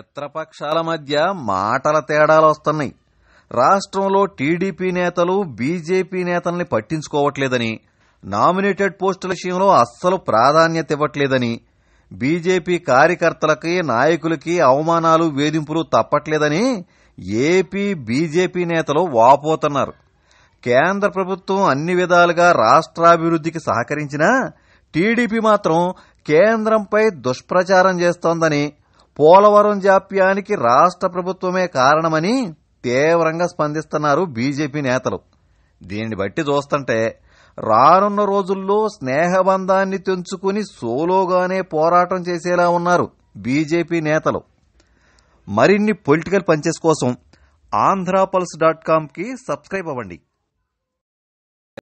మిత్రపక్షాల మధ్య మాటల తేడాలు వస్తున్నాయి రాష్ట్రంలో టీడీపీ నేతలు బీజేపీ నేతల్ని పట్టించుకోవట్లేదని నామినేటెడ్ పోస్టుల విషయంలో అస్సలు ప్రాధాన్యత ఇవ్వట్లేదని బీజేపీ కార్యకర్తలకి నాయకులకి అవమానాలు వేధింపులు తప్పట్లేదని ఏపీ బీజేపీ నేతలు వాపోతున్నారు కేంద్ర ప్రభుత్వం అన్ని విధాలుగా రాష్ట్రాభివృద్దికి సహకరించినా టీడీపీ మాత్రం కేంద్రంపై దుష్ప్రచారం చేస్తోందని పోలవరం జాప్యానికి రాష్ట్ర ప్రభుత్వమే కారణమని తీవ్రంగా స్పందిస్తున్నారు బీజేపీ నేతలు దీనిని బట్టి చూస్తుంటే రానున్న రోజుల్లో స్నేహబంధాన్ని తెంచుకుని సోలోగానే పోరాటం చేసేలా ఉన్నారు బీజేపీ నేతలు మరిన్ని పొలిటికల్ పంచెస్ కోసం ఆంధ్రాపల్స్ డాట్ కామ్కి సబ్స్క్రైబ్ అవ్వండి